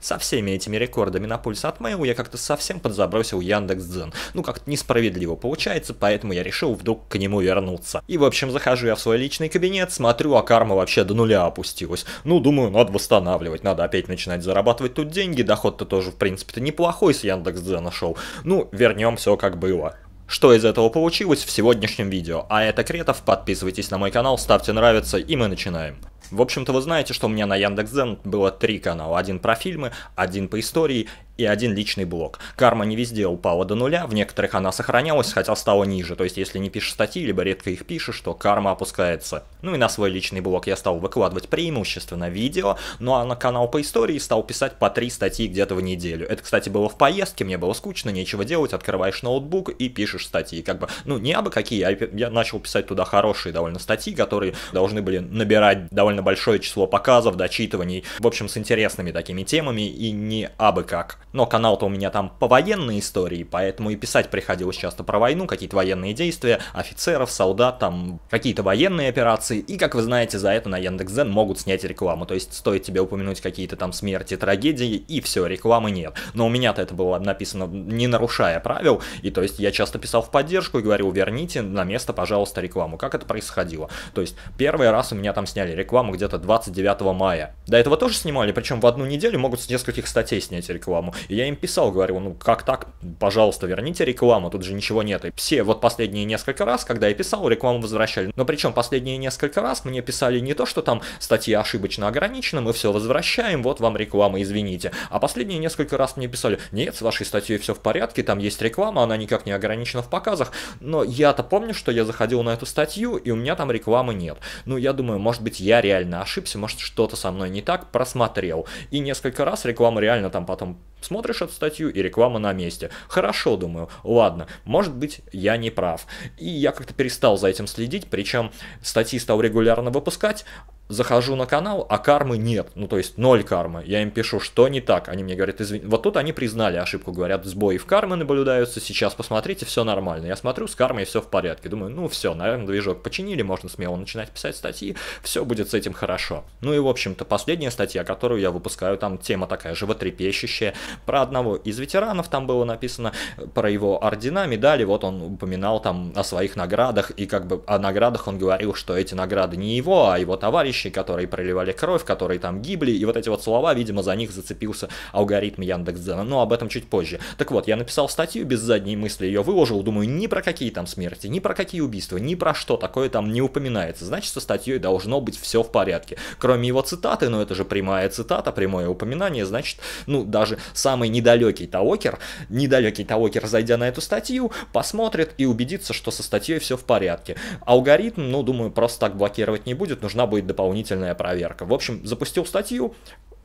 Со всеми этими рекордами на пульс от Mail я как-то совсем подзабросил Дзен. Ну, как-то несправедливо получается, поэтому я решил вдруг к нему вернуться. И, в общем, захожу я в свой личный кабинет, смотрю, а карма вообще до нуля опустилась. Ну, думаю, надо восстанавливать, надо опять начинать зарабатывать тут деньги, доход-то тоже, в принципе-то, неплохой с Яндекс.Дзена шел. Ну, вернем все как было. Что из этого получилось в сегодняшнем видео, а это Кретов, подписывайтесь на мой канал, ставьте нравится и мы начинаем. В общем-то, вы знаете, что у меня на Яндекс.Дзен было три канала. Один про фильмы, один по истории и один личный блок. Карма не везде упала до нуля, в некоторых она сохранялась, хотя стала ниже, то есть если не пишешь статьи, либо редко их пишешь, то карма опускается. Ну и на свой личный блок я стал выкладывать преимущественно видео, ну а на канал по истории стал писать по три статьи где-то в неделю. Это, кстати, было в поездке, мне было скучно, нечего делать, открываешь ноутбук и пишешь статьи. Как бы, ну не абы какие, а я начал писать туда хорошие довольно статьи, которые должны были набирать довольно большое число показов, дочитываний, в общем, с интересными такими темами и не абы как. Но канал-то у меня там по военной истории, поэтому и писать приходилось часто про войну, какие-то военные действия, офицеров, солдат, там какие-то военные операции. И, как вы знаете, за это на Яндекс.Зен могут снять рекламу. То есть стоит тебе упомянуть какие-то там смерти, трагедии, и все, рекламы нет. Но у меня-то это было написано не нарушая правил, и то есть я часто писал в поддержку и говорил, верните на место, пожалуйста, рекламу. Как это происходило? То есть первый раз у меня там сняли рекламу где-то 29 мая. До этого тоже снимали, причем в одну неделю могут с нескольких статей снять рекламу. И я им писал, говорю, ну как так, пожалуйста, верните рекламу, тут же ничего нет. И все вот последние несколько раз, когда я писал, рекламу возвращали. Но причем последние несколько раз мне писали не то, что там статья ошибочно ограничена, мы все возвращаем, вот вам реклама, извините. А последние несколько раз мне писали, нет, с вашей статьей все в порядке, там есть реклама, она никак не ограничена в показах. Но я-то помню, что я заходил на эту статью, и у меня там рекламы нет. Ну, я думаю, может быть, я реально ошибся, может, что-то со мной не так, просмотрел. И несколько раз реклама реально там потом Смотришь эту статью, и реклама на месте. Хорошо, думаю, ладно, может быть, я не прав. И я как-то перестал за этим следить, причем статьи стал регулярно выпускать, захожу на канал, а кармы нет, ну то есть ноль кармы. Я им пишу, что не так. Они мне говорят, извини, вот тут они признали ошибку, говорят, сбои в кармы наблюдаются, сейчас посмотрите, все нормально. Я смотрю, с кармой все в порядке. Думаю, ну все, наверное, движок починили, можно смело начинать писать статьи, все будет с этим хорошо. Ну и в общем-то последняя статья, которую я выпускаю, там тема такая животрепещущая, про одного из ветеранов там было написано, про его ордена, медали, вот он упоминал там о своих наградах, и как бы о наградах он говорил, что эти награды не его, а его товарищ товарищей, которые проливали кровь, которые там гибли, и вот эти вот слова, видимо, за них зацепился алгоритм Яндекс.Дзена, но об этом чуть позже. Так вот, я написал статью без задней мысли, ее выложил, думаю, ни про какие там смерти, ни про какие убийства, ни про что такое там не упоминается, значит, со статьей должно быть все в порядке. Кроме его цитаты, но это же прямая цитата, прямое упоминание, значит, ну, даже самый недалекий Таокер, недалекий Таокер, зайдя на эту статью, посмотрит и убедится, что со статьей все в порядке. Алгоритм, ну, думаю, просто так блокировать не будет, нужна будет дополнительная дополнительная проверка. В общем, запустил статью,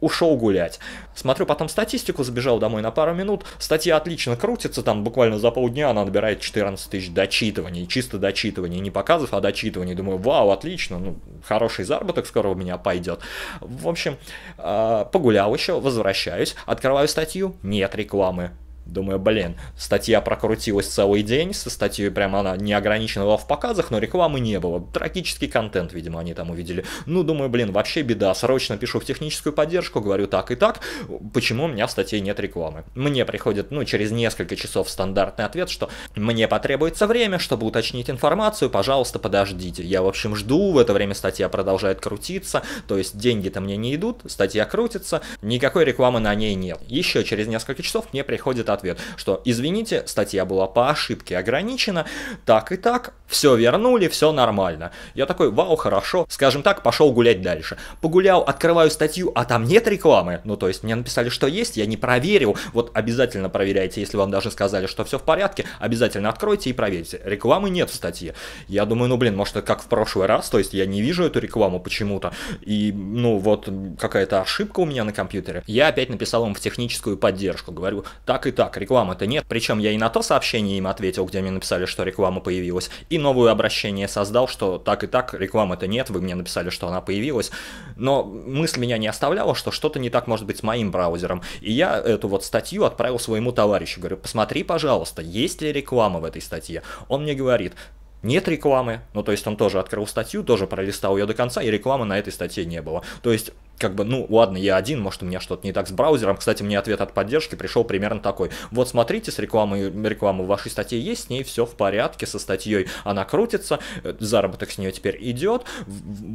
ушел гулять. Смотрю потом статистику, забежал домой на пару минут, статья отлично крутится, там буквально за полдня она набирает 14 тысяч дочитываний, чисто дочитываний, не показов, а дочитываний. Думаю, вау, отлично, ну, хороший заработок скоро у меня пойдет. В общем, э, погулял еще, возвращаюсь, открываю статью, нет рекламы. Думаю, блин, статья прокрутилась целый день, со статьей прямо она не ограничена была в показах, но рекламы не было. Трагический контент, видимо, они там увидели. Ну, думаю, блин, вообще беда, срочно пишу в техническую поддержку, говорю так и так, почему у меня в статье нет рекламы? Мне приходит, ну, через несколько часов стандартный ответ, что мне потребуется время, чтобы уточнить информацию, пожалуйста, подождите. Я, в общем, жду, в это время статья продолжает крутиться, то есть деньги-то мне не идут, статья крутится, никакой рекламы на ней нет. Еще через несколько часов мне приходит ответ, что извините, статья была по ошибке ограничена, так и так, все вернули, все нормально. Я такой, вау, хорошо, скажем так, пошел гулять дальше. Погулял, открываю статью, а там нет рекламы, ну то есть мне написали, что есть, я не проверил, вот обязательно проверяйте, если вам даже сказали, что все в порядке, обязательно откройте и проверьте. Рекламы нет в статье. Я думаю, ну блин, может это как в прошлый раз, то есть я не вижу эту рекламу почему-то, и ну вот какая-то ошибка у меня на компьютере. Я опять написал им в техническую поддержку, говорю, так и так так, рекламы-то нет. Причем я и на то сообщение им ответил, где мне написали, что реклама появилась, и новое обращение создал, что так и так рекламы-то нет, вы мне написали, что она появилась. Но мысль меня не оставляла, что что-то не так может быть с моим браузером. И я эту вот статью отправил своему товарищу, говорю, посмотри, пожалуйста, есть ли реклама в этой статье. Он мне говорит, нет рекламы, ну то есть он тоже открыл статью, тоже пролистал ее до конца, и рекламы на этой статье не было. То есть как бы, ну ладно, я один, может у меня что-то не так с браузером. Кстати, мне ответ от поддержки пришел примерно такой. Вот смотрите, с рекламой, реклама в вашей статье есть, с ней все в порядке, со статьей она крутится, э, заработок с нее теперь идет.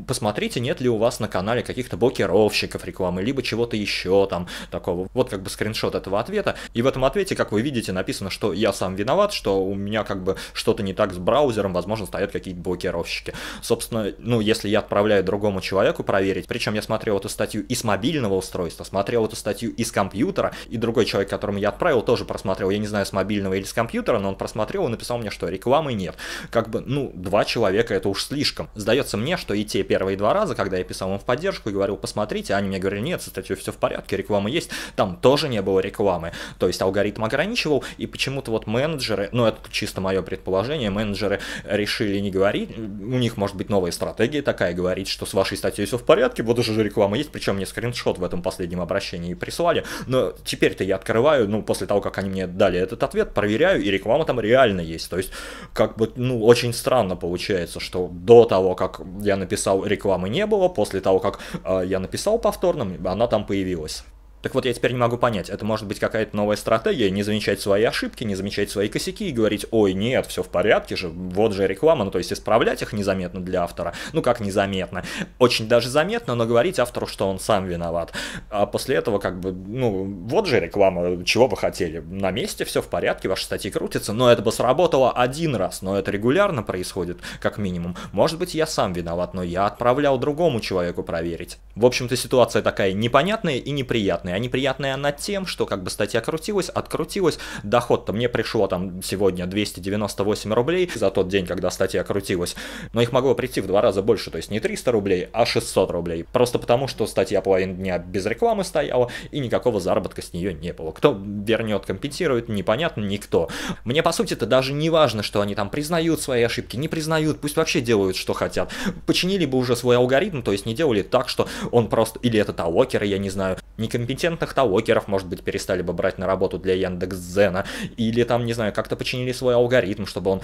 Посмотрите, нет ли у вас на канале каких-то блокировщиков рекламы, либо чего-то еще там такого. Вот как бы скриншот этого ответа. И в этом ответе, как вы видите, написано, что я сам виноват, что у меня как бы что-то не так с браузером, возможно, стоят какие-то блокировщики. Собственно, ну если я отправляю другому человеку проверить, причем я смотрел эту статью из мобильного устройства, смотрел эту статью из компьютера, и другой человек, которому я отправил, тоже просмотрел, я не знаю, с мобильного или с компьютера, но он просмотрел и написал мне, что рекламы нет. Как бы, ну, два человека это уж слишком. Сдается мне, что и те первые два раза, когда я писал им в поддержку и говорил, посмотрите, они мне говорили, нет, со статьей все в порядке, реклама есть, там тоже не было рекламы. То есть алгоритм ограничивал, и почему-то вот менеджеры, ну, это чисто мое предположение, менеджеры решили не говорить, у них может быть новая стратегия такая, говорить, что с вашей статьей все в порядке, вот уже же реклама есть, есть, причем мне скриншот в этом последнем обращении прислали, но теперь-то я открываю, ну, после того, как они мне дали этот ответ, проверяю, и реклама там реально есть, то есть, как бы, ну, очень странно получается, что до того, как я написал, рекламы не было, после того, как э, я написал повторно, она там появилась. Так вот, я теперь не могу понять, это может быть какая-то новая стратегия, не замечать свои ошибки, не замечать свои косяки и говорить, ой, нет, все в порядке же, вот же реклама, ну то есть исправлять их незаметно для автора, ну как незаметно, очень даже заметно, но говорить автору, что он сам виноват. А после этого как бы, ну вот же реклама, чего вы хотели, на месте все в порядке, ваши статьи крутятся, но это бы сработало один раз, но это регулярно происходит, как минимум. Может быть, я сам виноват, но я отправлял другому человеку проверить. В общем-то, ситуация такая непонятная и неприятная а неприятная Они приятные над тем, что как бы статья крутилась, открутилась, доход-то мне пришло там сегодня 298 рублей за тот день, когда статья крутилась, но их могло прийти в два раза больше, то есть не 300 рублей, а 600 рублей. Просто потому, что статья половина дня без рекламы стояла, и никакого заработка с нее не было. Кто вернет, компенсирует, непонятно, никто. Мне, по сути это даже не важно, что они там признают свои ошибки, не признают, пусть вообще делают, что хотят. Починили бы уже свой алгоритм, то есть не делали так, что он просто... Или это талокеры, я не знаю, не компенсирует компетентных талокеров может быть, перестали бы брать на работу для Яндекс.Зена, или там, не знаю, как-то починили свой алгоритм, чтобы он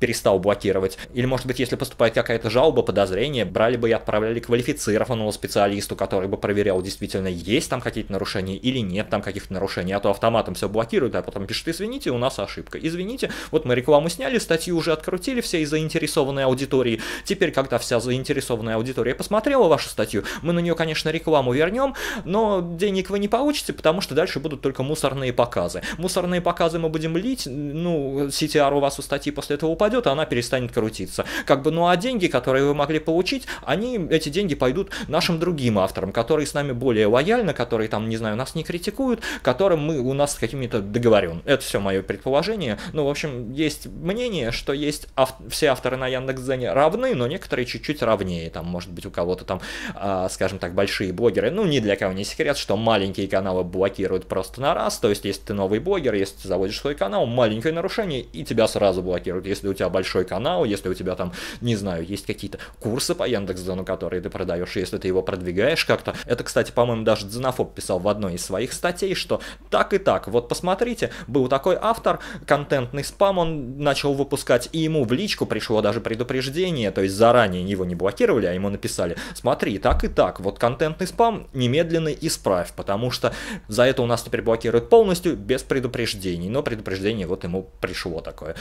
перестал блокировать. Или, может быть, если поступает какая-то жалоба, подозрение, брали бы и отправляли квалифицированного специалисту, который бы проверял, действительно есть там какие-то нарушения или нет там каких-то нарушений, а то автоматом все блокируют а потом пишут извините, у нас ошибка, извините, вот мы рекламу сняли, статью уже открутили всей заинтересованной аудитории, теперь, когда вся заинтересованная аудитория посмотрела вашу статью, мы на нее, конечно, рекламу вернем, но денег вы не получите, потому что дальше будут только мусорные показы. Мусорные показы мы будем лить, ну, CTR у вас у статьи после этого упадет, а она перестанет крутиться. Как бы, ну а деньги, которые вы могли получить, они, эти деньги пойдут нашим другим авторам, которые с нами более лояльно, которые там, не знаю, нас не критикуют, которым мы, у нас с какими-то договорен. Это все мое предположение. Ну, в общем, есть мнение, что есть ав все авторы на Яндекс.Дзене равны, но некоторые чуть-чуть равнее. Там, может быть, у кого-то там, э, скажем так, большие блогеры. Ну, ни для кого не секрет, что маленькие маленькие каналы блокируют просто на раз, то есть если ты новый блогер, если ты заводишь свой канал, маленькое нарушение, и тебя сразу блокируют. Если у тебя большой канал, если у тебя там, не знаю, есть какие-то курсы по Яндекс.Дзену, которые ты продаешь, если ты его продвигаешь как-то. Это, кстати, по-моему, даже Дзенофоб писал в одной из своих статей, что так и так, вот посмотрите, был такой автор, контентный спам он начал выпускать, и ему в личку пришло даже предупреждение, то есть заранее его не блокировали, а ему написали, смотри, так и так, вот контентный спам немедленно исправь, потому потому что за это у нас теперь блокируют полностью, без предупреждений. Но предупреждение вот ему пришло такое.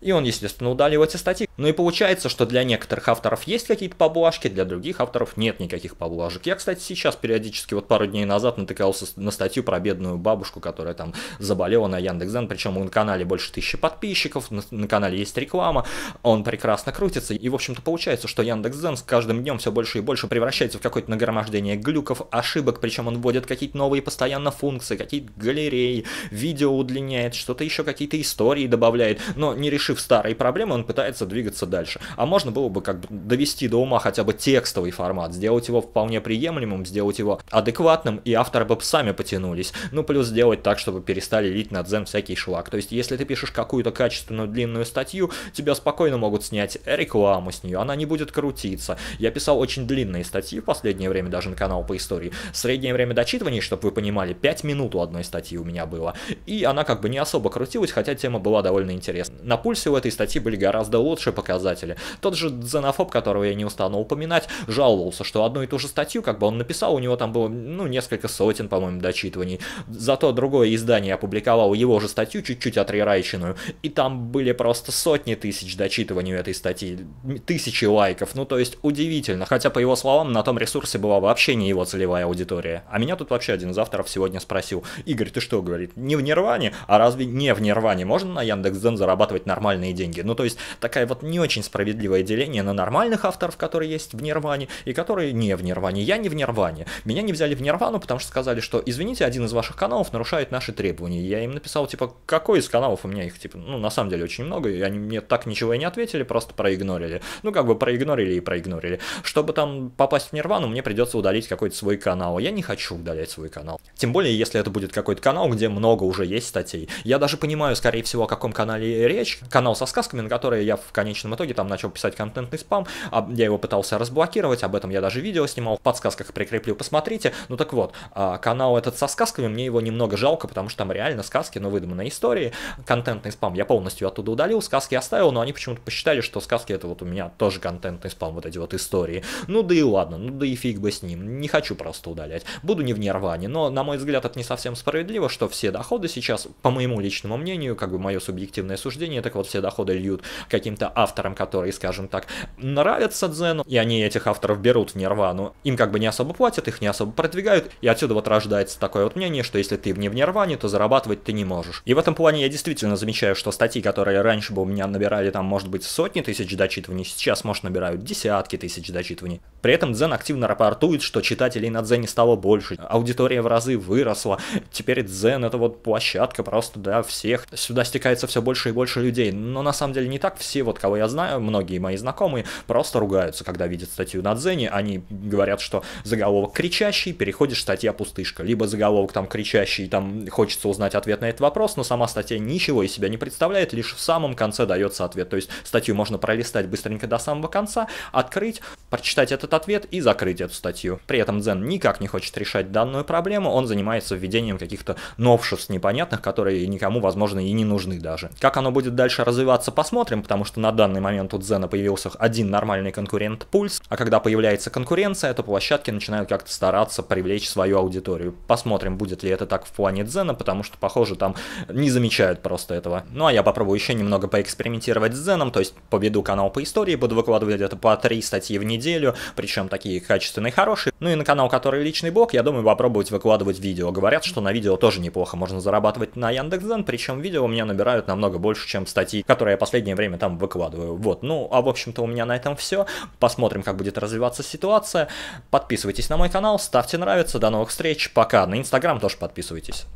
И он, естественно, удалил эти статьи. Ну и получается, что для некоторых авторов есть какие-то поблажки, для других авторов нет никаких поблажек. Я, кстати, сейчас периодически, вот пару дней назад натыкался на статью про бедную бабушку, которая там заболела на Яндекс.Зен, причем на канале больше тысячи подписчиков, на, на канале есть реклама, он прекрасно крутится, и, в общем-то, получается, что Яндекс.Зен с каждым днем все больше и больше превращается в какое-то нагромождение глюков, ошибок, причем он вводит какие-то какие новые постоянно функции, какие-то галереи, видео удлиняет, что-то еще какие-то истории добавляет, но не решив старые проблемы, он пытается двигаться дальше. А можно было бы как бы довести до ума хотя бы текстовый формат, сделать его вполне приемлемым, сделать его адекватным, и авторы бы сами потянулись. Ну, плюс сделать так, чтобы перестали лить на дзен всякий шлак. То есть, если ты пишешь какую-то качественную длинную статью, тебя спокойно могут снять рекламу с нее, она не будет крутиться. Я писал очень длинные статьи в последнее время, даже на канал по истории. Среднее время дочитывания чтобы вы понимали, 5 минут у одной статьи у меня было. И она как бы не особо крутилась, хотя тема была довольно интересная. На пульсе у этой статьи были гораздо лучшие показатели. Тот же Дзенофоб, которого я не устану упоминать, жаловался, что одну и ту же статью, как бы он написал, у него там было, ну, несколько сотен, по-моему, дочитываний. Зато другое издание опубликовало его же статью, чуть-чуть отрерайченную, и там были просто сотни тысяч дочитываний у этой статьи, тысячи лайков, ну, то есть удивительно, хотя, по его словам, на том ресурсе была вообще не его целевая аудитория, а меня тут вообще один из авторов сегодня спросил, Игорь, ты что, говорит, не в Нирване, а разве не в Нирване можно на Яндекс.Дзен зарабатывать нормальные деньги? Ну, то есть, такая вот не очень справедливое деление на нормальных авторов, которые есть в Нирване, и которые не в Нирване. Я не в Нирване. Меня не взяли в Нирвану, потому что сказали, что, извините, один из ваших каналов нарушает наши требования. Я им написал, типа, какой из каналов у меня их, типа, ну, на самом деле очень много, и они мне так ничего и не ответили, просто проигнорили. Ну, как бы проигнорили и проигнорили. Чтобы там попасть в Нирвану, мне придется удалить какой-то свой канал. Я не хочу удалять свой свой канал. Тем более, если это будет какой-то канал, где много уже есть статей. Я даже понимаю, скорее всего, о каком канале речь. Канал со сказками, на который я в конечном итоге там начал писать контентный спам. А, я его пытался разблокировать, об этом я даже видео снимал, в подсказках прикреплю, посмотрите. Ну так вот, а, канал этот со сказками, мне его немного жалко, потому что там реально сказки, но ну, выдуманные истории. Контентный спам я полностью оттуда удалил, сказки оставил, но они почему-то посчитали, что сказки это вот у меня тоже контентный спам, вот эти вот истории. Ну да и ладно, ну да и фиг бы с ним, не хочу просто удалять. Буду не в нервах плане. Но, на мой взгляд, это не совсем справедливо, что все доходы сейчас, по моему личному мнению, как бы мое субъективное суждение, так вот все доходы льют каким-то авторам, которые, скажем так, нравятся дзену, и они этих авторов берут в нирвану. Им как бы не особо платят, их не особо продвигают, и отсюда вот рождается такое вот мнение, что если ты не в нирване, то зарабатывать ты не можешь. И в этом плане я действительно замечаю, что статьи, которые раньше бы у меня набирали там, может быть, сотни тысяч дочитываний, сейчас, может, набирают десятки тысяч дочитываний. При этом Дзен активно рапортует, что читателей на Дзене стало больше, аудитория аудитория в разы выросла. Теперь Дзен это вот площадка просто, да, всех. Сюда стекается все больше и больше людей. Но на самом деле не так. Все вот, кого я знаю, многие мои знакомые, просто ругаются, когда видят статью на Дзене. Они говорят, что заголовок кричащий, переходишь, статья пустышка. Либо заголовок там кричащий, там хочется узнать ответ на этот вопрос, но сама статья ничего из себя не представляет, лишь в самом конце дается ответ. То есть статью можно пролистать быстренько до самого конца, открыть, прочитать этот ответ и закрыть эту статью. При этом Дзен никак не хочет решать данную данную проблему, он занимается введением каких-то новшеств непонятных, которые никому, возможно, и не нужны даже. Как оно будет дальше развиваться, посмотрим, потому что на данный момент у Дзена появился один нормальный конкурент Пульс, а когда появляется конкуренция, то площадки начинают как-то стараться привлечь свою аудиторию. Посмотрим, будет ли это так в плане Дзена, потому что, похоже, там не замечают просто этого. Ну а я попробую еще немного поэкспериментировать с Дзеном, то есть поведу канал по истории, буду выкладывать это по три статьи в неделю, причем такие качественные, хорошие. Ну и на канал, который личный блог, я думаю, попробую пробовать выкладывать видео. Говорят, что на видео тоже неплохо можно зарабатывать на Яндекс.Дзен, причем видео у меня набирают намного больше, чем статьи, которые я последнее время там выкладываю. Вот, ну, а в общем-то у меня на этом все. Посмотрим, как будет развиваться ситуация. Подписывайтесь на мой канал, ставьте нравится, до новых встреч, пока. На Инстаграм тоже подписывайтесь.